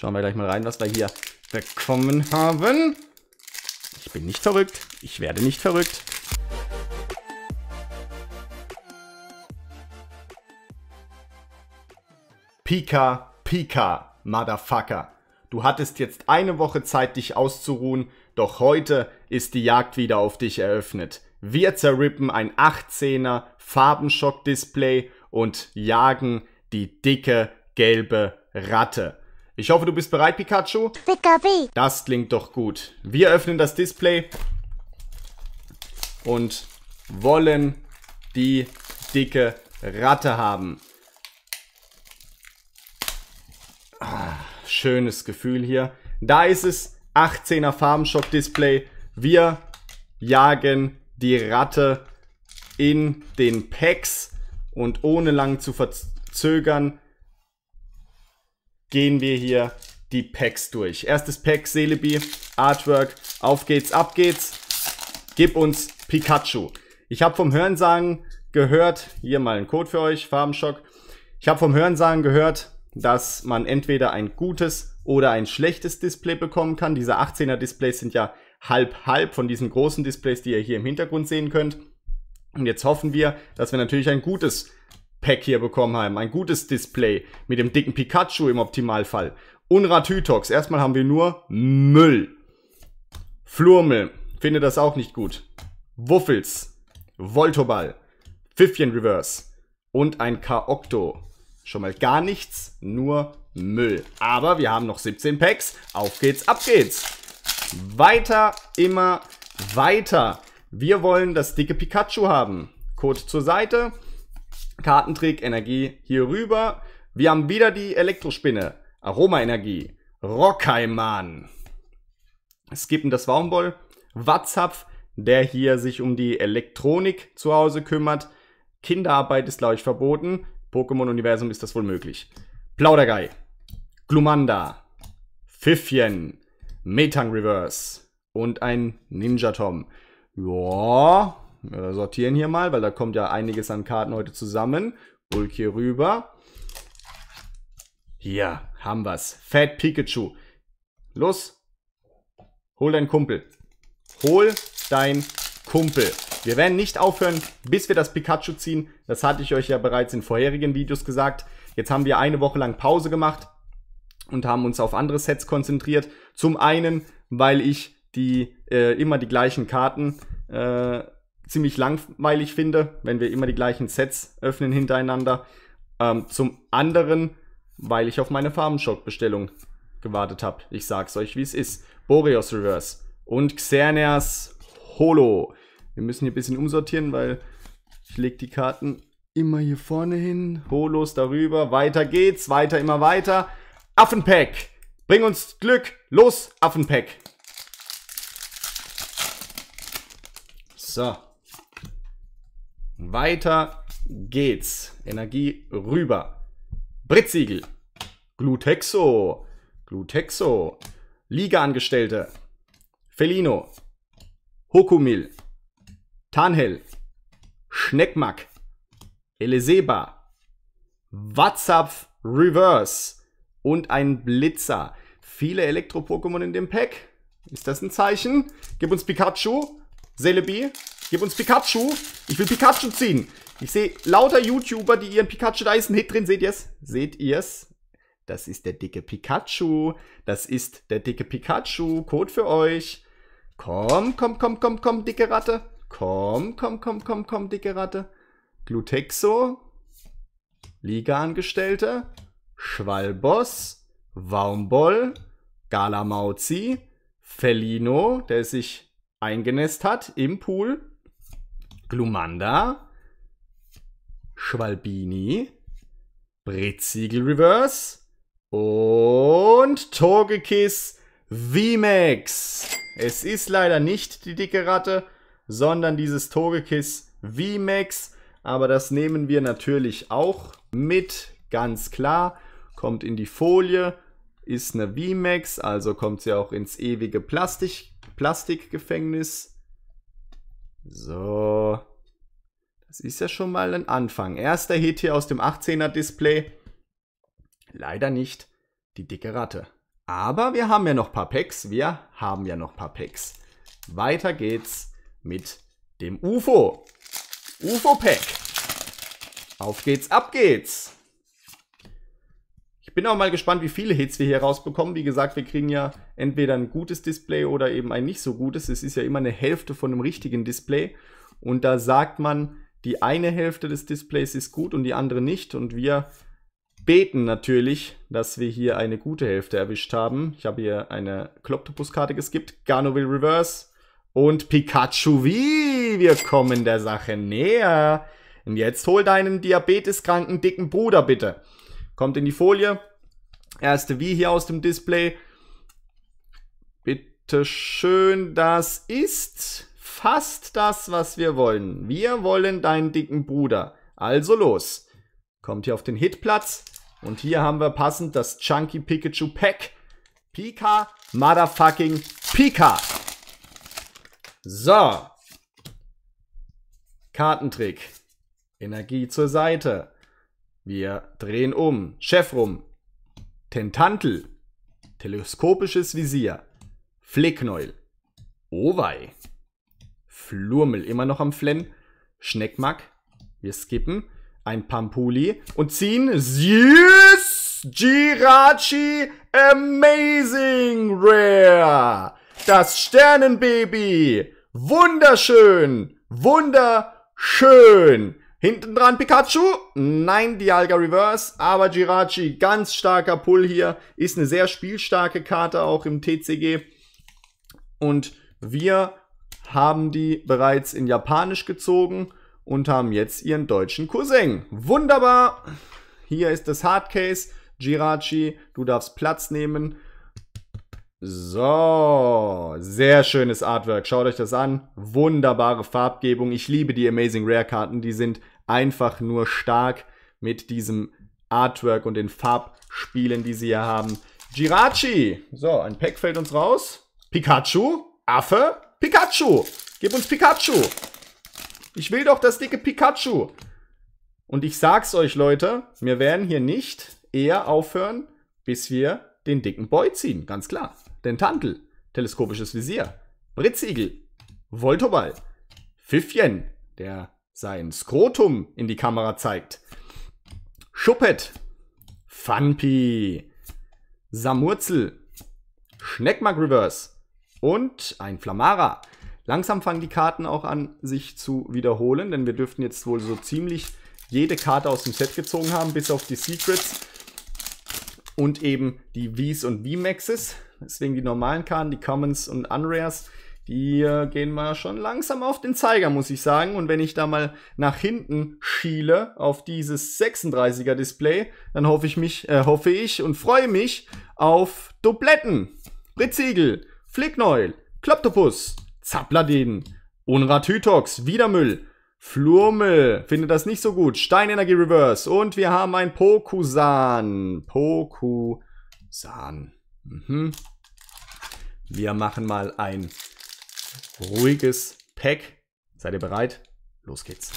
Schauen wir gleich mal rein, was wir hier bekommen haben. Ich bin nicht verrückt. Ich werde nicht verrückt. Pika, Pika, Motherfucker. Du hattest jetzt eine Woche Zeit, dich auszuruhen, doch heute ist die Jagd wieder auf dich eröffnet. Wir zerrippen ein 18er Farbenschock-Display und jagen die dicke gelbe Ratte. Ich hoffe, du bist bereit, Pikachu. Pikachu. Das klingt doch gut. Wir öffnen das Display und wollen die dicke Ratte haben. Ah, schönes Gefühl hier. Da ist es. 18er Farmshop Display. Wir jagen die Ratte in den Packs und ohne lang zu verzögern gehen wir hier die Packs durch. Erstes Pack, Celebi, Artwork, auf geht's, ab geht's. Gib uns Pikachu. Ich habe vom Hörensagen gehört, hier mal ein Code für euch, Farbenschock. Ich habe vom Hörensagen gehört, dass man entweder ein gutes oder ein schlechtes Display bekommen kann. Diese 18er Displays sind ja halb-halb von diesen großen Displays, die ihr hier im Hintergrund sehen könnt. Und jetzt hoffen wir, dass wir natürlich ein gutes Pack hier bekommen haben. Ein gutes Display mit dem dicken Pikachu im Optimalfall. Unrat Hytox. Erstmal haben wir nur Müll. Flurmel. Finde das auch nicht gut. Wuffels. Voltoball. Pfiffchen Reverse. Und ein Kaokto. Schon mal gar nichts, nur Müll. Aber wir haben noch 17 Packs. Auf geht's, ab geht's. Weiter, immer weiter. Wir wollen das dicke Pikachu haben. Code zur Seite. Kartentrick, Energie hier rüber. Wir haben wieder die Elektrospinne, Aromaenergie, Rockheimann. Skippen das Warmboll, Watzapf, der hier sich um die Elektronik zu Hause kümmert. Kinderarbeit ist, glaube ich, verboten. Pokémon-Universum ist das wohl möglich. Plaudergei, Glumanda, Pfiffchen, Metang Reverse und ein Ninja Tom. Ja, wir äh, sortieren hier mal, weil da kommt ja einiges an Karten heute zusammen. Bulk hier rüber. Hier haben wir's. Fat Pikachu. Los. Hol deinen Kumpel. Hol dein Kumpel. Wir werden nicht aufhören, bis wir das Pikachu ziehen. Das hatte ich euch ja bereits in vorherigen Videos gesagt. Jetzt haben wir eine Woche lang Pause gemacht und haben uns auf andere Sets konzentriert. Zum einen, weil ich die äh, immer die gleichen Karten äh, ziemlich langweilig finde, wenn wir immer die gleichen Sets öffnen hintereinander. Ähm, zum anderen, weil ich auf meine Farbenstock-Bestellung gewartet habe. Ich sag's euch, wie es ist. Boreos Reverse und Xerneas Holo. Wir müssen hier ein bisschen umsortieren, weil ich leg die Karten immer hier vorne hin. Holos darüber. Weiter geht's. Weiter, immer weiter. Affenpack. Bring uns Glück. Los, Affenpack. So. Weiter geht's. Energie rüber. Britsiegel. Glutexo. Glutexo. Ligaangestellte. Felino. Hokumil. Tanhel. Schneckmack. Eliseba. WhatsApp Reverse. Und ein Blitzer. Viele Elektro-Pokémon in dem Pack. Ist das ein Zeichen? Gib uns Pikachu. Celebi. Gib uns Pikachu. Ich will Pikachu ziehen. Ich sehe lauter YouTuber, die ihren Pikachu, da ist ein Hit drin. Seht ihr's? Seht ihr's? Das ist der dicke Pikachu. Das ist der dicke Pikachu. Code für euch. Komm, komm, komm, komm, komm, dicke Ratte. Komm, komm, komm, komm, komm, dicke Ratte. Glutexo. Liga-Angestellte. Schwalboss. Waumboll. Galamauzi. Felino, der sich eingenäst hat im Pool. Glumanda, Schwalbini, Brezigel Reverse und Togekiss V-Max. Es ist leider nicht die dicke Ratte, sondern dieses Togekiss V-Max. Aber das nehmen wir natürlich auch mit, ganz klar. Kommt in die Folie, ist eine V-Max, also kommt sie auch ins ewige Plastik, Plastikgefängnis so. Das ist ja schon mal ein Anfang. Erster Hit hier aus dem 18er Display. Leider nicht die dicke Ratte. Aber wir haben ja noch ein paar Packs. Wir haben ja noch ein paar Packs. Weiter geht's mit dem UFO. UFO-Pack. Auf geht's, ab geht's. Bin auch mal gespannt, wie viele Hits wir hier rausbekommen. Wie gesagt, wir kriegen ja entweder ein gutes Display oder eben ein nicht so gutes. Es ist ja immer eine Hälfte von einem richtigen Display. Und da sagt man, die eine Hälfte des Displays ist gut und die andere nicht. Und wir beten natürlich, dass wir hier eine gute Hälfte erwischt haben. Ich habe hier eine Kloptopus-Karte geskippt. Gano will Reverse. Und Pikachu, wie? Wir kommen der Sache näher. Und jetzt hol deinen diabeteskranken dicken Bruder bitte. Kommt in die Folie. Erste Wie hier aus dem Display. Bitte schön, das ist fast das, was wir wollen. Wir wollen deinen dicken Bruder. Also los. Kommt hier auf den Hitplatz. Und hier haben wir passend das Chunky Pikachu Pack. Pika, motherfucking Pika. So. Kartentrick. Energie zur Seite. Wir drehen um. Chef rum. Tentantel, teleskopisches Visier, Flicknäuel, Owei, Flurmel immer noch am Flennen, Schneckmack, wir skippen, ein Pampuli und ziehen, yes, Jirachi, amazing rare, das Sternenbaby, wunderschön, wunderschön. Hinten dran Pikachu. Nein, Dialga Reverse. Aber Jirachi, ganz starker Pull hier. Ist eine sehr spielstarke Karte auch im TCG. Und wir haben die bereits in Japanisch gezogen und haben jetzt ihren deutschen Cousin. Wunderbar. Hier ist das Hardcase. Jirachi, du darfst Platz nehmen. So, sehr schönes Artwork. Schaut euch das an. Wunderbare Farbgebung. Ich liebe die Amazing Rare Karten. Die sind einfach nur stark mit diesem Artwork und den Farbspielen, die sie hier haben. Girachi. So, ein Pack fällt uns raus. Pikachu. Affe. Pikachu. Gib uns Pikachu. Ich will doch das dicke Pikachu. Und ich sag's euch, Leute, wir werden hier nicht eher aufhören, bis wir den dicken Boy ziehen. Ganz klar. Dentantel, teleskopisches Visier, Britzigel, Voltoball, Pfiffchen, der sein Skrotum in die Kamera zeigt, Schuppet, Funpi, Samurzel, Schneckmark Reverse und ein Flamara. Langsam fangen die Karten auch an, sich zu wiederholen, denn wir dürften jetzt wohl so ziemlich jede Karte aus dem Set gezogen haben, bis auf die Secrets und eben die Vs und V-Maxes. Deswegen die normalen Karten, die Commons und Unrares, die äh, gehen mal schon langsam auf den Zeiger, muss ich sagen. Und wenn ich da mal nach hinten schiele auf dieses 36er Display, dann hoffe ich mich, äh, hoffe ich und freue mich auf Dubletten, Britzigel, Flickneul, Kloptopus, Zapladin, Unrathytox, Wiedermüll, Flurmel findet das nicht so gut. Steinenergie Reverse. Und wir haben ein Pokusan. Pokusan. Mhm. Wir machen mal ein ruhiges Pack. Seid ihr bereit? Los geht's.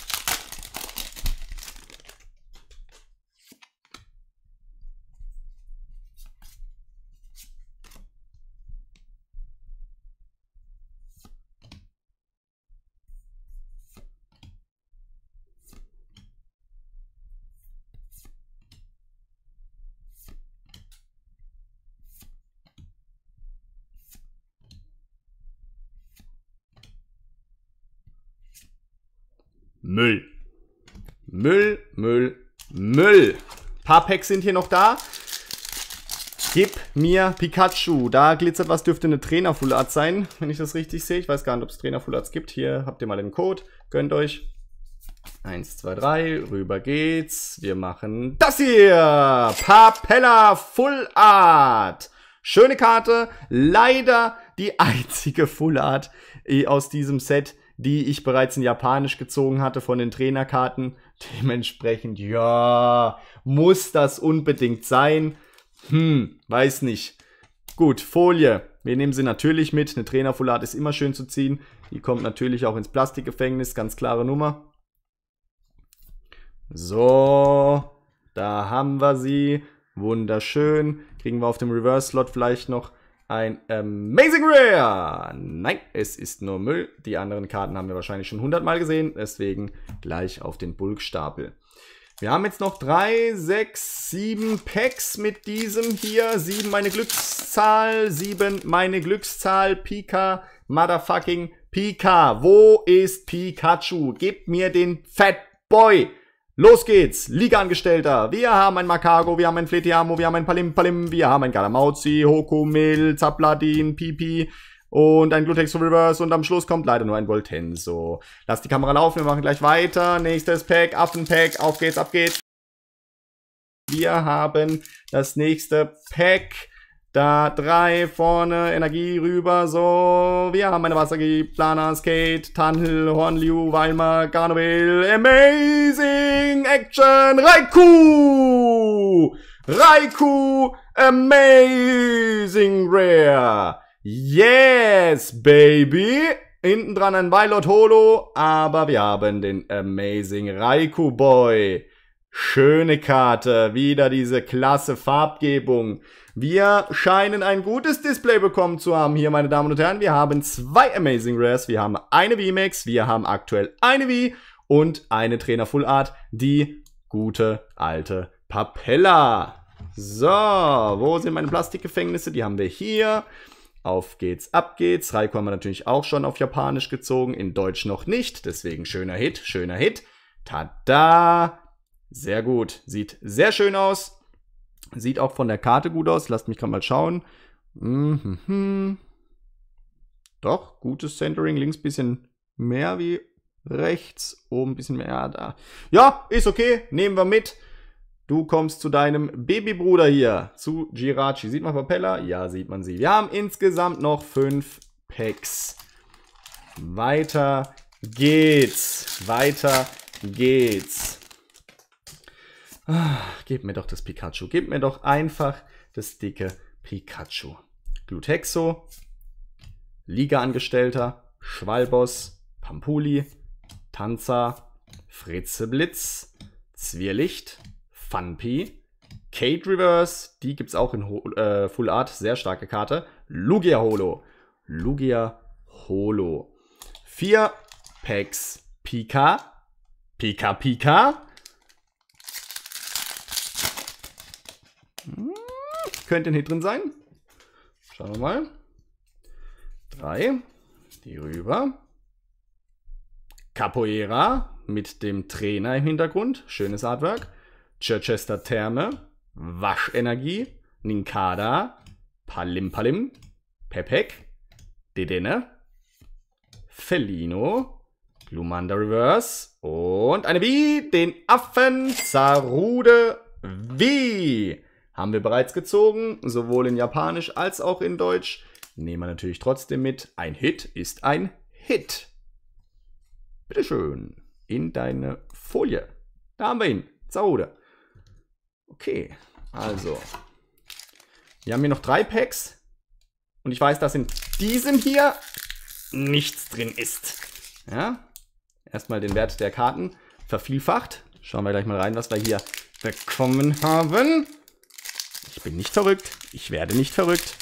Müll. Müll, Müll, Müll. Ein paar Packs sind hier noch da. Gib mir Pikachu. Da glitzert was, dürfte eine Trainer Full Art sein, wenn ich das richtig sehe. Ich weiß gar nicht, ob es Trainer Full Arts gibt. Hier habt ihr mal den Code. Gönnt euch. Eins, zwei, drei. Rüber geht's. Wir machen das hier. Papella Full Art. Schöne Karte. Leider die einzige Full Art aus diesem Set, die ich bereits in Japanisch gezogen hatte von den Trainerkarten. Dementsprechend, ja, muss das unbedingt sein? Hm, weiß nicht. Gut, Folie. Wir nehmen sie natürlich mit. Eine Trainerfolat ist immer schön zu ziehen. Die kommt natürlich auch ins Plastikgefängnis. Ganz klare Nummer. So, da haben wir sie. Wunderschön. Kriegen wir auf dem Reverse-Slot vielleicht noch ein Amazing Rare! Nein, es ist nur Müll. Die anderen Karten haben wir wahrscheinlich schon hundertmal gesehen, deswegen gleich auf den Bulkstapel. Wir haben jetzt noch drei, sechs, sieben Packs mit diesem hier. Sieben meine Glückszahl, Sieben meine Glückszahl, Pika, motherfucking Pika. Wo ist Pikachu? Gib mir den Fat Boy! Los geht's, Liga-Angestellter. Wir haben ein Makago, wir haben ein Fletiamo, wir haben ein Palim Palim, wir haben ein Galamauzi, Hokumil, Zapladin, Pipi und ein Glutex Reverse und am Schluss kommt leider nur ein Voltenso. Lass die Kamera laufen, wir machen gleich weiter. Nächstes Pack, Affenpack, auf geht's, ab geht's. Wir haben das nächste Pack. Da, drei, vorne, Energie, rüber, so. Wir haben eine Wassergie, Planer, Skate, Tunnel, Hornliu, Weimar, Garnobil, Amazing Action, Raikou! Raikou, Amazing Rare! Yes, baby! Hinten dran ein Violet Holo, aber wir haben den Amazing Raikou Boy. Schöne Karte, wieder diese klasse Farbgebung. Wir scheinen ein gutes Display bekommen zu haben hier, meine Damen und Herren. Wir haben zwei Amazing Rares, wir haben eine VMAX, wir haben aktuell eine V und eine Trainer Full Art, die gute alte Papella. So, wo sind meine Plastikgefängnisse? Die haben wir hier. Auf geht's, ab geht's. Raiko haben wir natürlich auch schon auf Japanisch gezogen, in Deutsch noch nicht. Deswegen schöner Hit, schöner Hit. Tada! Sehr gut. Sieht sehr schön aus. Sieht auch von der Karte gut aus. Lasst mich gerade mal schauen. Mhm. Mm Doch, gutes Centering. Links ein bisschen mehr wie rechts. Oben ein bisschen mehr. Da. Ja, ist okay. Nehmen wir mit. Du kommst zu deinem Babybruder hier, zu Girachi. Sieht man Propeller? Ja, sieht man sie. Wir haben insgesamt noch fünf Packs. Weiter geht's. Weiter geht's. Ah, gebt mir doch das Pikachu. Gebt mir doch einfach das dicke Pikachu. Glutexo, Liga-Angestellter, Schwalboss, Pampuli, Tanzer, Fritzeblitz, Zwierlicht. Funpi, Kate Reverse, die gibt es auch in Ho äh, Full Art, sehr starke Karte. Lugia Holo. Lugia Holo. Vier Packs Pika. Pika Pika. könnte ein Hit drin sein. Schauen wir mal. Drei. Die rüber. Capoeira mit dem Trainer im Hintergrund. Schönes Artwork. Chichester Therme. Waschenergie. Ninkada. Palim Palim. Pepek. Dedenne. Felino. Glumanda Reverse. Und eine Wie. Den Affen Zarude Wie. Haben wir bereits gezogen, sowohl in Japanisch als auch in Deutsch. Nehmen wir natürlich trotzdem mit. Ein Hit ist ein Hit. Bitteschön. In deine Folie. Da haben wir ihn. Zaude. Okay, also. Wir haben hier noch drei Packs. Und ich weiß, dass in diesem hier nichts drin ist. Ja? Erstmal den Wert der Karten vervielfacht. Schauen wir gleich mal rein, was wir hier bekommen haben. Ich bin nicht verrückt. Ich werde nicht verrückt.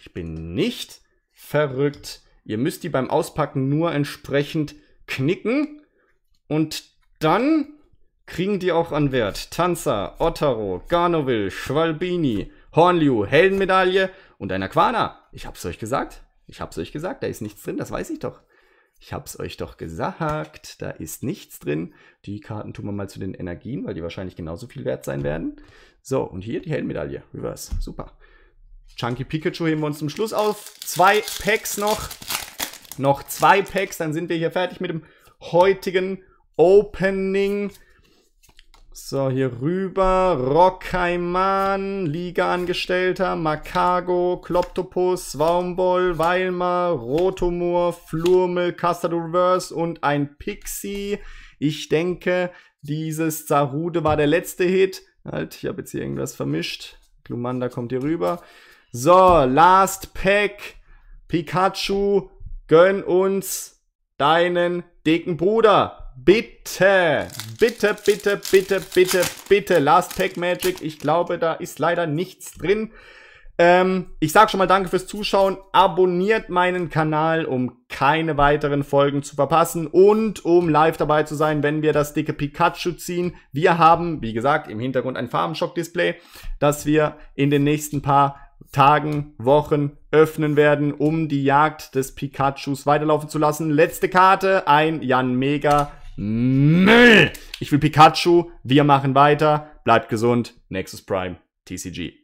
Ich bin nicht verrückt. Ihr müsst die beim Auspacken nur entsprechend knicken und dann kriegen die auch an Wert. Tanzer, Ottero, Garnovil, Schwalbini, Hornliu, Heldenmedaille und ein Aquana. Ich hab's euch gesagt. Ich hab's euch gesagt. Da ist nichts drin, das weiß ich doch. Ich hab's euch doch gesagt. Da ist nichts drin. Die Karten tun wir mal zu den Energien, weil die wahrscheinlich genauso viel wert sein werden. So, und hier die Heldenmedaille. Reverse. Super. Chunky Pikachu heben wir uns zum Schluss auf. Zwei Packs noch. Noch zwei Packs, dann sind wir hier fertig mit dem heutigen Opening. So, hier rüber. Rockheiman, Liga-Angestellter, Makago, Kloptopus, Swaumboll, Weilmar, Rotomur, Flurmel, Custard Reverse und ein Pixie. Ich denke, dieses Zarude war der letzte Hit. Halt, ich habe jetzt hier irgendwas vermischt. Glumanda kommt hier rüber. So, Last Pack. Pikachu, gönn uns deinen dicken Bruder. Bitte, bitte, bitte, bitte, bitte, bitte. Last Pack Magic. Ich glaube, da ist leider nichts drin. Ähm, ich sag schon mal danke fürs Zuschauen. Abonniert meinen Kanal, um keine weiteren Folgen zu verpassen und um live dabei zu sein, wenn wir das dicke Pikachu ziehen. Wir haben, wie gesagt, im Hintergrund ein Farbenstock-Display, das wir in den nächsten paar Tagen, Wochen öffnen werden, um die Jagd des Pikachus weiterlaufen zu lassen. Letzte Karte, ein Jan Mega Ich will Pikachu, wir machen weiter. Bleibt gesund. Nexus Prime, TCG.